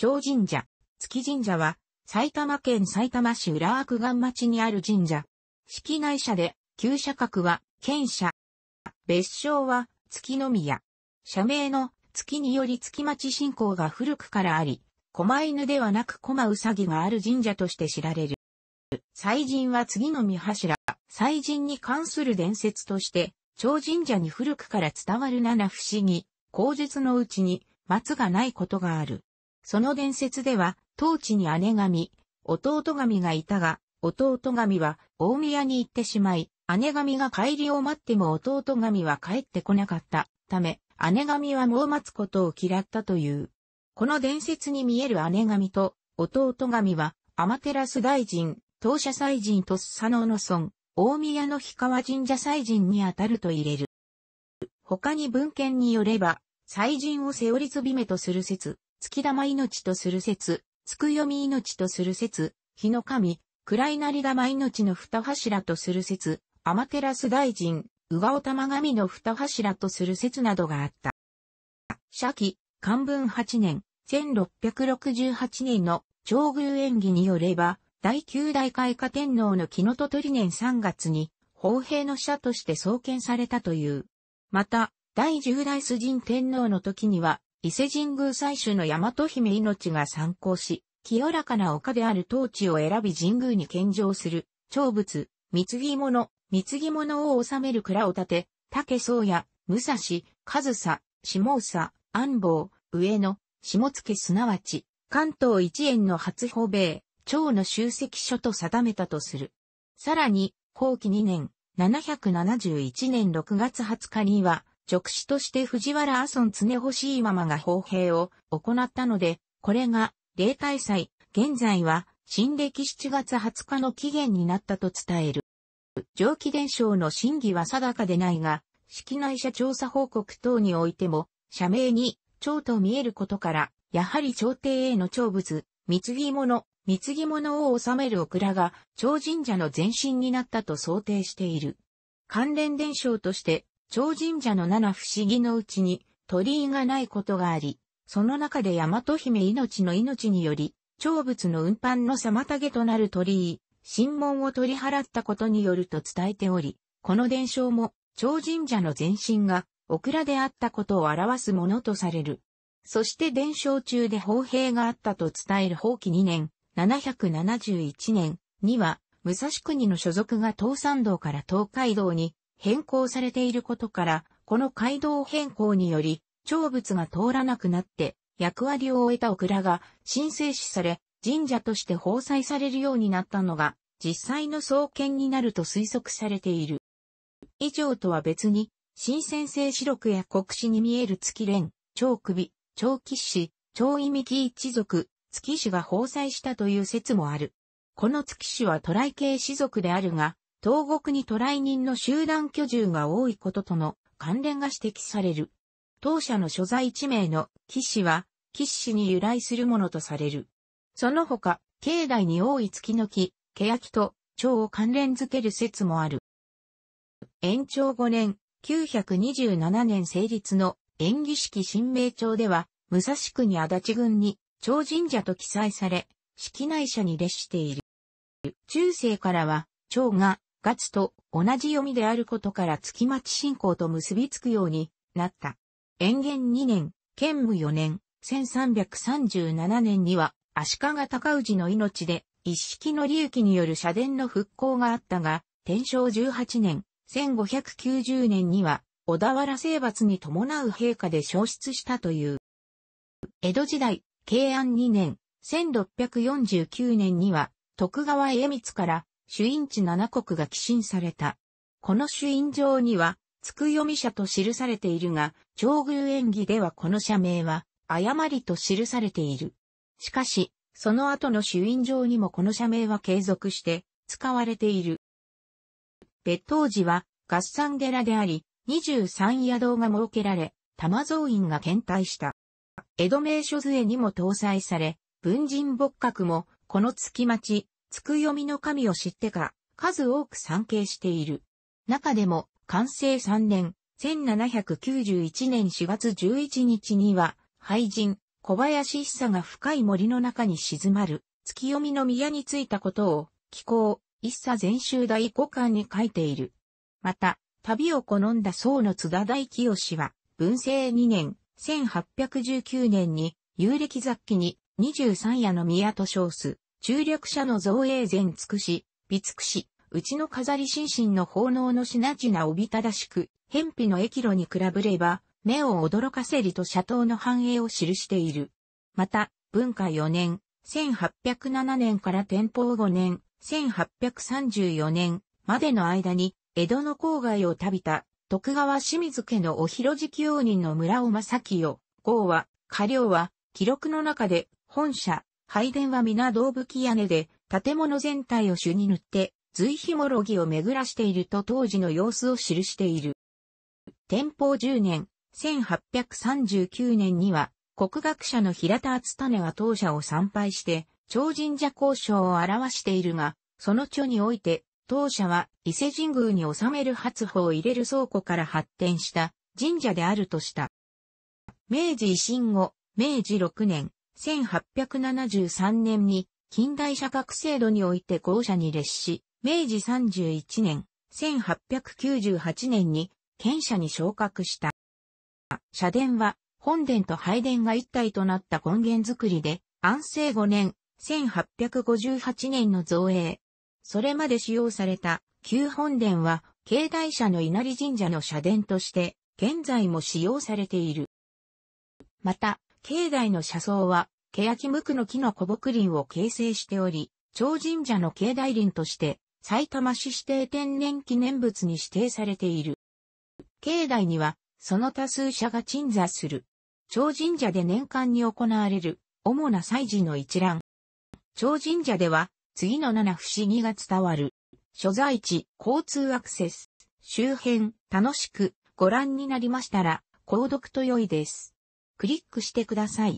長神社、月神社は、埼玉県埼玉市浦和区岩町にある神社。式内社で、旧社格は、県社。別称は、月の宮。社名の、月により月町信仰が古くからあり、狛犬ではなく狛うさぎがある神社として知られる。祭神は次の御柱。祭神に関する伝説として、長神社に古くから伝わる七不思議、口述のうちに、松がないことがある。その伝説では、当地に姉神、弟神がいたが、弟神は大宮に行ってしまい、姉神が帰りを待っても弟神は帰ってこなかったため、姉神はもう待つことを嫌ったという。この伝説に見える姉神と弟神は、アマテラス大臣、当社祭神とスサノの村、大宮の氷川神社祭神にあたると入れる。他に文献によれば、祭神を背負りつびめとする説、月玉命とする説、月読み命とする説、日の神、暗いなり玉命の二柱とする説、天照大臣、宇尾玉神の二柱とする説などがあった。社記、漢文8年、1668年の長宮演技によれば、第九代開化天皇の木のと鳥年3月に、法兵の社として創建されたという。また、第十代主人天皇の時には、伊勢神宮祭主の大和姫命が参考し、清らかな丘である当地を選び神宮に献上する、長物、貢ぎ物、貢ぎ物を収める蔵を建て、竹宗や、武蔵、上佐、下佐、安房、上野、下付すなわち、関東一円の初保米、長の集積所と定めたとする。さらに、後期2年、771年6月20日には、直視として藤原阿孫常欲しいままが砲兵を行ったので、これが例大祭、現在は新暦7月20日の期限になったと伝える。上記伝承の真偽は定かでないが、式内社調査報告等においても、社名に、蝶と見えることから、やはり朝廷への長物、貢ぎ物、貢ぎ物を収めるオクラが、蝶神社の前身になったと想定している。関連伝承として、超神社の七不思議のうちに鳥居がないことがあり、その中で大和姫命の命により、長物の運搬の妨げとなる鳥居、神門を取り払ったことによると伝えており、この伝承も、超神社の前身が、オクラであったことを表すものとされる。そして伝承中で砲兵があったと伝える法規2年、771年には、武蔵国の所属が東山道から東海道に変更されていることから、この街道変更により、長物が通らなくなって、役割を終えたオクラが神聖視され、神社として放祭されるようになったのが、実際の創建になると推測されている。以上とは別に、新鮮性視録や国史に見える月蓮、長首、長騎士、長意味木一族、月氏が放祭したという説もある。この月氏は渡来系氏族であるが、東国に渡来人の集団居住が多いこととの関連が指摘される。当社の所在地名の騎士は、騎士に由来するものとされる。その他、境内に多い月の木、欅と蝶を関連づける説もある。延長5年、927年成立の演技式新名帳では、武蔵国に足立郡に、蝶神社と記載され、式内社に列している。中世からは、蝶がかと同じ読みであることから月町信仰と結びつくようになった。延元2年、建武4年、1337年には足利尊氏の命で一式の利益による社殿の復興があったが、天正18年、1590年には小田原征伐に伴う陛下で消失したという。江戸時代、慶安2年、1649年には徳川家光から朱印地七国が寄進された。この朱印状には、つくよみ社と記されているが、長宮演技ではこの社名は、誤りと記されている。しかし、その後の朱印状にもこの社名は継続して使われている。別当時は合算寺であり、23野道が設けられ、玉造院が検体した。江戸名所図にも搭載され、文人仏閣もこの月町、つくよみの神を知ってか、数多く参詣している。中でも、完成3年、1791年4月11日には、廃人、小林久が深い森の中に静まる、月読みの宮に着いたことを、気候、一茶全集第五巻に書いている。また、旅を好んだ僧の津田大清は、文政2年、1819年に、有暦雑記に、23夜の宮と称す。中略者の造営前尽くし、美尽くし、うちの飾り心身の奉納の品々おびただしく、偏僻の駅路に比べれば、目を驚かせりと社頭の繁栄を記している。また、文化4年、1807年から天保5年、1834年までの間に、江戸の郊外を旅た、徳川清水家のお広敷用人の村尾正清、郷は、家領は、記録の中で、本社、拝殿は皆胴吹屋根で、建物全体を朱に塗って、随紐、もろぎを巡らしていると当時の様子を記している。天保10年、1839年には、国学者の平田厚種は当社を参拝して、超神社交渉を表しているが、その著において、当社は伊勢神宮に収める発砲を入れる倉庫から発展した神社であるとした。明治維新後、明治6年、1873年に近代社格制度において校舎に列し、明治31年、1898年に県舎に昇格した。社殿は本殿と拝殿が一体となった根源作りで、安政5年、1858年の造営。それまで使用された旧本殿は、境内社の稲荷神社の社殿として、現在も使用されている。また、境内の車窓は、欅無垢の木の古木林を形成しており、超神社の境内林として、埼玉市指定天然記念物に指定されている。境内には、その多数者が鎮座する。超神社で年間に行われる、主な祭事の一覧。超神社では、次の七不思議が伝わる。所在地、交通アクセス、周辺、楽しく、ご覧になりましたら、購読と良いです。クリックしてください。